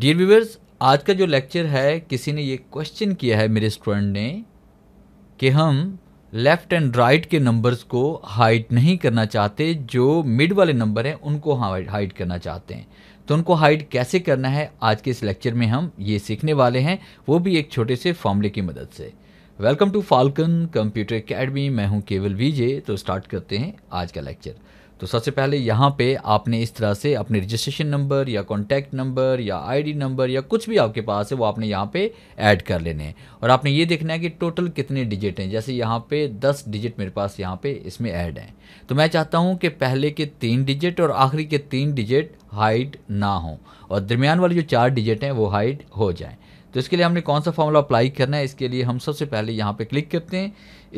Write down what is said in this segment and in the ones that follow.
dear viewers आज का जो लेक्चर है किसी ने ये क्वेश्चन किया है मेरे स्टूडेंट ने कि हम लेफ़्ट एंड राइट के नंबर्स को हाइट नहीं करना चाहते जो मिड वाले नंबर हैं उनको हाइट करना चाहते हैं तो उनको हाइट कैसे करना है आज के इस लेक्चर में हम ये सीखने वाले हैं वो भी एक छोटे से फॉर्मूले की मदद से welcome to Falcon Computer Academy मैं हूं केवल वीजे तो स्टार्ट करते हैं आज का लेक्चर तो सबसे पहले यहाँ पे आपने इस तरह से अपने रजिस्ट्रेशन नंबर या कॉन्टैक्ट नंबर या आईडी नंबर या कुछ भी आपके पास है वो आपने यहाँ पे ऐड कर लेने हैं और आपने ये देखना है कि टोटल कितने डिजिट हैं जैसे यहाँ पे 10 डिजिट मेरे पास यहाँ पे इसमें ऐड हैं तो मैं चाहता हूँ कि पहले के तीन डिजिट और आखिरी के तीन डिजिट हाइड ना हों और दरमियान वाले जो चार डिजिट हैं वो हाइड हो जाएँ तो इसके लिए हमने कौन सा फॉर्मूला अप्लाई करना है इसके लिए हम सबसे पहले यहाँ पे क्लिक करते हैं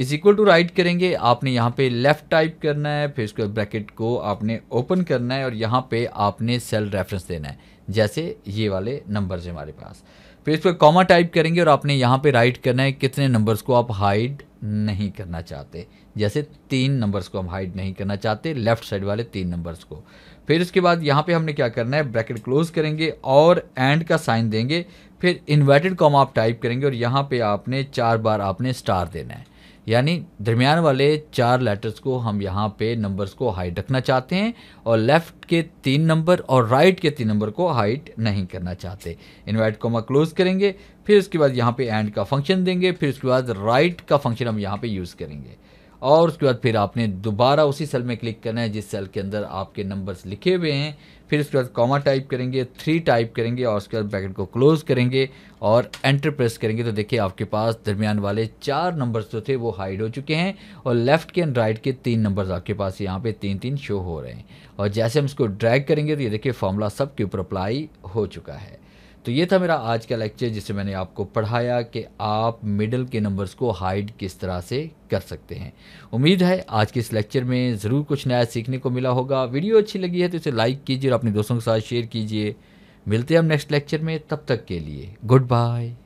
इज इक्वल टू राइट करेंगे आपने यहाँ पे लेफ़्ट टाइप करना है फिर उसके ब्रैकेट को आपने ओपन करना है और यहाँ पे आपने सेल रेफरेंस देना है जैसे ये वाले नंबर हमारे पास फिर इस पर कॉमा टाइप करेंगे और आपने यहाँ पे राइट करना है कितने नंबर्स को आप हाइड नहीं करना चाहते जैसे तीन नंबर्स को हम हाइड नहीं करना चाहते लेफ्ट साइड वाले तीन नंबर्स को फिर उसके बाद यहाँ पे हमने क्या करना है ब्रैकेट क्लोज करेंगे और एंड का साइन देंगे फिर इन्वर्टेड कॉम आप टाइप करेंगे और यहाँ पे आपने चार बार आपने स्टार देना है यानी दरमियान वाले चार लेटर्स को हम यहाँ पे नंबर्स को हाइट रखना चाहते हैं और लेफ़्ट के तीन नंबर और राइट के तीन नंबर को हाइट नहीं करना चाहते इन्वाइट कोमा क्लोज करेंगे फिर उसके बाद यहाँ पे एंड का फंक्शन देंगे फिर उसके बाद राइट का फंक्शन हम यहाँ पे यूज़ करेंगे और उसके बाद फिर आपने दोबारा उसी सेल में क्लिक करना है जिस सेल के अंदर आपके नंबर्स लिखे हुए हैं फिर उसके बाद कॉमा टाइप करेंगे थ्री टाइप करेंगे और उसके बाद ब्रैकेट को क्लोज़ करेंगे और एंटर प्रेस करेंगे तो देखिए आपके पास दरमियान वाले चार नंबर्स जो थे वो हाइड हो चुके हैं और लेफ्ट के एंड राइट के तीन नंबर्स आपके पास यहाँ पे तीन तीन शो हो रहे हैं और जैसे हम इसको ड्रैग करेंगे तो ये देखिए फॉर्मूला सब के ऊपर अप्लाई हो चुका है तो ये था मेरा आज का लेक्चर जिसे मैंने आपको पढ़ाया कि आप मिडल के नंबर्स को हाइड किस तरह से कर सकते हैं उम्मीद है आज के इस लेक्चर में ज़रूर कुछ नया सीखने को मिला होगा वीडियो अच्छी लगी है तो इसे लाइक कीजिए और अपने दोस्तों के साथ शेयर कीजिए मिलते हैं हम नेक्स्ट लेक्चर में तब तक के लिए गुड बाय